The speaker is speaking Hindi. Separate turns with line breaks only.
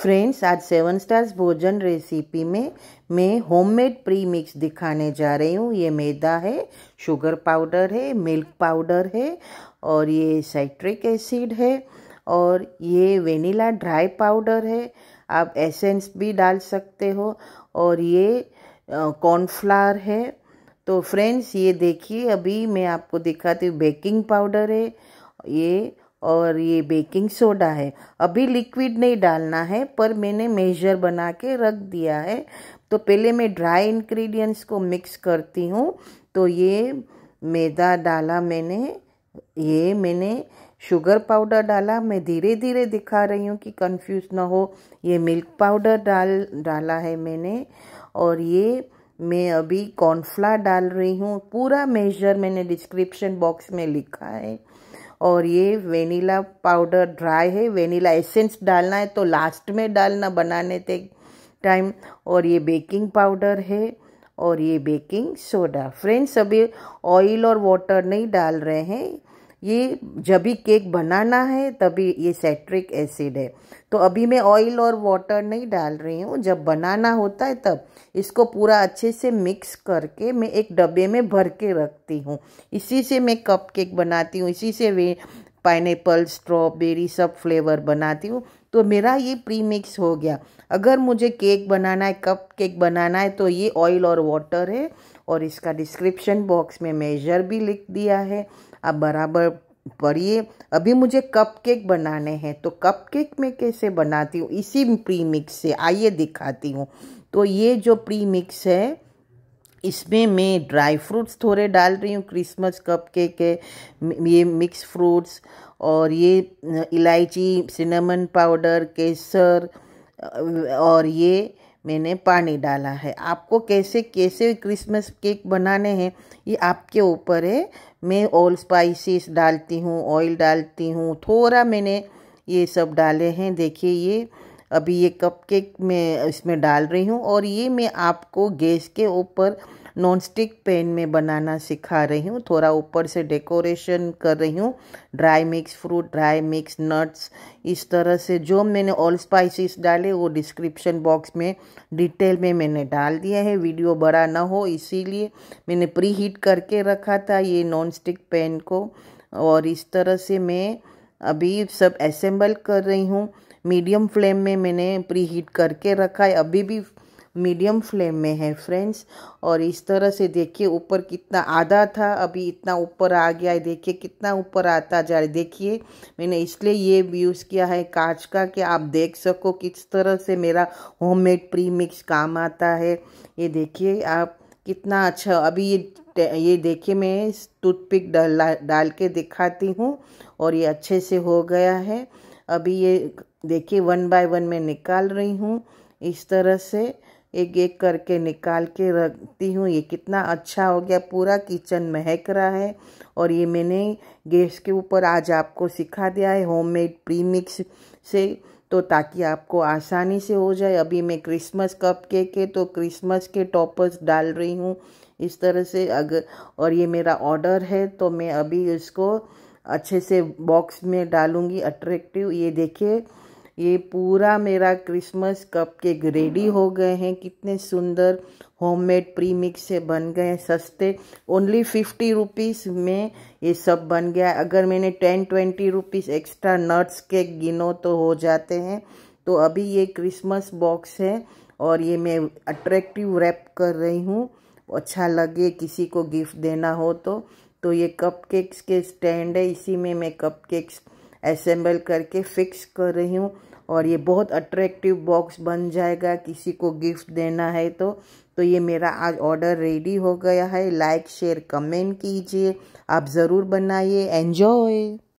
फ्रेंड्स आज सेवन स्टार्स भोजन रेसिपी में मैं होममेड प्री मिक्स दिखाने जा रही हूँ ये मैदा है शुगर पाउडर है मिल्क पाउडर है और ये साइट्रिक एसिड है और ये वेनिला ड्राई पाउडर है आप एसेंस भी डाल सकते हो और ये कॉर्नफ्लावर है तो फ्रेंड्स ये देखिए अभी मैं आपको दिखाती हूँ बेकिंग पाउडर है ये और ये बेकिंग सोडा है अभी लिक्विड नहीं डालना है पर मैंने मेजर बना के रख दिया है तो पहले मैं ड्राई इंग्रेडिएंट्स को मिक्स करती हूँ तो ये मैदा डाला मैंने ये मैंने शुगर पाउडर डाला मैं धीरे धीरे दिखा रही हूँ कि कंफ्यूज ना हो ये मिल्क पाउडर डाल डाला है मैंने और ये मैं अभी कॉर्नफ्ला डाल रही हूँ पूरा मेजर मैंने डिस्क्रिप्शन बॉक्स में लिखा है और ये वेनिला पाउडर ड्राई है वेनीला एसेंस डालना है तो लास्ट में डालना बनाने के टाइम और ये बेकिंग पाउडर है और ये बेकिंग सोडा फ्रेंड्स अभी ऑयल और वाटर नहीं डाल रहे हैं ये जब भी केक बनाना है तभी ये सेट्रिक एसिड है तो अभी मैं ऑयल और वाटर नहीं डाल रही हूँ जब बनाना होता है तब इसको पूरा अच्छे से मिक्स करके मैं एक डब्बे में भर के रखती हूँ इसी से मैं कप केक बनाती हूँ इसी से वे पाइनएप्पल स्ट्रॉबेरी सब फ्लेवर बनाती हूँ तो मेरा ये प्री मिक्स हो गया अगर मुझे केक बनाना है कप केक बनाना है तो ये ऑयल और वाटर है और इसका डिस्क्रिप्शन बॉक्स में मेजर भी लिख दिया है आप बराबर पढ़िए अभी मुझे कप केक बनाने हैं तो कप केक में कैसे बनाती हूँ इसी प्री मिक्स से आइए दिखाती हूँ तो ये जो प्री मिक्स है इसमें मैं ड्राई फ्रूट्स थोड़े डाल रही हूँ क्रिसमस कप केक है ये मिक्स फ्रूट्स और ये इलायची सिनेमन पाउडर केसर और ये मैंने पानी डाला है आपको कैसे कैसे क्रिसमस केक बनाने हैं ये आपके ऊपर है मैं ऑल स्पाइसेस डालती हूँ ऑयल डालती हूँ थोड़ा मैंने ये सब डाले हैं देखिए ये अभी ये कप केक में इसमें डाल रही हूँ और ये मैं आपको गैस के ऊपर नॉन स्टिक पैन में बनाना सिखा रही हूँ थोड़ा ऊपर से डेकोरेशन कर रही हूँ dry mix fruit dry mix nuts इस तरह से जो मैंने ऑल स्पाइसेस डाले वो डिस्क्रिप्शन बॉक्स में डिटेल में मैंने डाल दिया है वीडियो बड़ा ना हो इसीलिए मैंने प्री हीट करके रखा था ये नॉन स्टिक पैन को और इस तरह से मैं अभी सब असेंबल कर रही हूँ मीडियम फ्लेम में मैंने प्री हीट करके रखा है अभी भी मीडियम फ्लेम में है फ्रेंड्स और इस तरह से देखिए ऊपर कितना आधा था अभी इतना ऊपर आ गया है देखिए कितना ऊपर आता जा रहा है देखिए मैंने इसलिए ये यूज़ किया है कांच का कि आप देख सको किस तरह से मेरा होममेड प्री मिक्स काम आता है ये देखिए आप कितना अच्छा अभी ये ये देखिए मैं टूथपिक डाल डाल के दिखाती हूँ और ये अच्छे से हो गया है अभी ये देखिए वन बाय वन मैं निकाल रही हूँ इस तरह से एक एक करके निकाल के रखती हूँ ये कितना अच्छा हो गया पूरा किचन महक रहा है और ये मैंने गैस के ऊपर आज आपको सिखा दिया है होममेड प्रीमिक्स से तो ताकि आपको आसानी से हो जाए अभी मैं क्रिसमस कप केक है तो क्रिसमस के टॉपर्स डाल रही हूँ इस तरह से अगर और ये मेरा ऑर्डर है तो मैं अभी इसको अच्छे से बॉक्स में डालूँगी अट्रैक्टिव ये देखिए ये पूरा मेरा क्रिसमस कप केक रेडी हो गए हैं कितने सुंदर होममेड मेड से बन गए हैं सस्ते ओनली फिफ्टी रुपीज़ में ये सब बन गया अगर मैंने ten twenty rupees extra nuts cake गिनो तो हो जाते हैं तो अभी ये क्रिसमस बॉक्स है और ये मैं अट्रैक्टिव रैप कर रही हूँ अच्छा लगे किसी को गिफ्ट देना हो तो तो ये कपकेक्स के स्टैंड है इसी में मैं कपकेक्स असेंबल करके फिक्स कर रही हूँ और ये बहुत अट्रैक्टिव बॉक्स बन जाएगा किसी को गिफ्ट देना है तो तो ये मेरा आज ऑर्डर रेडी हो गया है लाइक शेयर कमेंट कीजिए आप ज़रूर बनाइए एन्जॉय